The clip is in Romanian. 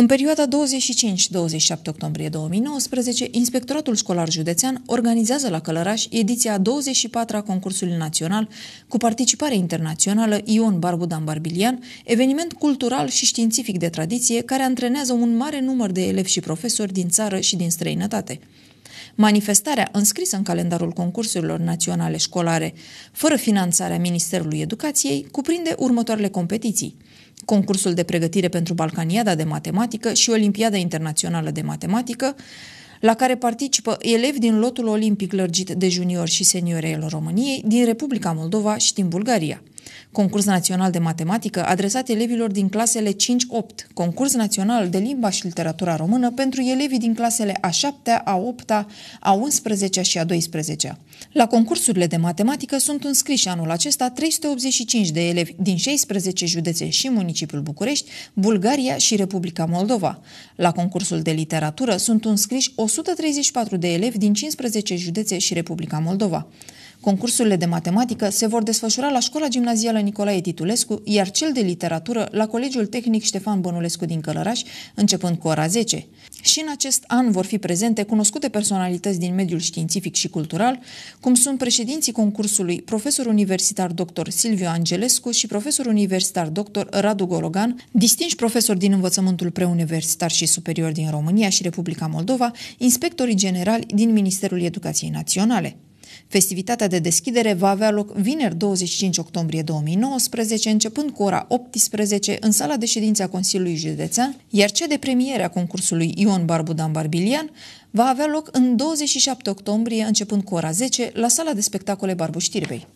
În perioada 25-27 octombrie 2019, Inspectoratul Școlar Județean organizează la Călăraș ediția a 24-a concursului național cu participare internațională Ion Barbudan Barbilian, eveniment cultural și științific de tradiție care antrenează un mare număr de elevi și profesori din țară și din străinătate. Manifestarea înscrisă în calendarul concursurilor naționale școlare, fără finanțarea Ministerului Educației, cuprinde următoarele competiții – concursul de pregătire pentru Balcaniada de Matematică și Olimpiada Internațională de Matematică, la care participă elevi din lotul olimpic lărgit de juniori și seniori ai României, din Republica Moldova și din Bulgaria concurs național de matematică adresat elevilor din clasele 5-8, concurs național de limba și literatura română pentru elevii din clasele a 7-a, a 8-a, a 11-a și a 12-a. La concursurile de matematică sunt înscriși anul acesta 385 de elevi din 16 județe și municipiul București, Bulgaria și Republica Moldova. La concursul de literatură sunt înscriși 134 de elevi din 15 județe și Republica Moldova. Concursurile de matematică se vor desfășura la Școala Gimnazială Nicolae Titulescu, iar cel de literatură la Colegiul Tehnic Ștefan Bănulescu din Călăraș, începând cu ora 10. Și în acest an vor fi prezente cunoscute personalități din mediul științific și cultural, cum sunt președinții concursului profesor universitar dr. Silviu Angelescu și profesor universitar dr. Radu Gologan, distinși profesori din învățământul preuniversitar și superior din România și Republica Moldova, inspectorii generali din Ministerul Educației Naționale. Festivitatea de deschidere va avea loc vineri 25 octombrie 2019, începând cu ora 18 în sala de ședință a Consiliului Județean, iar cea de premiere a concursului Ion Barbudan Barbilian va avea loc în 27 octombrie, începând cu ora 10, la sala de spectacole Barbu Știrbei.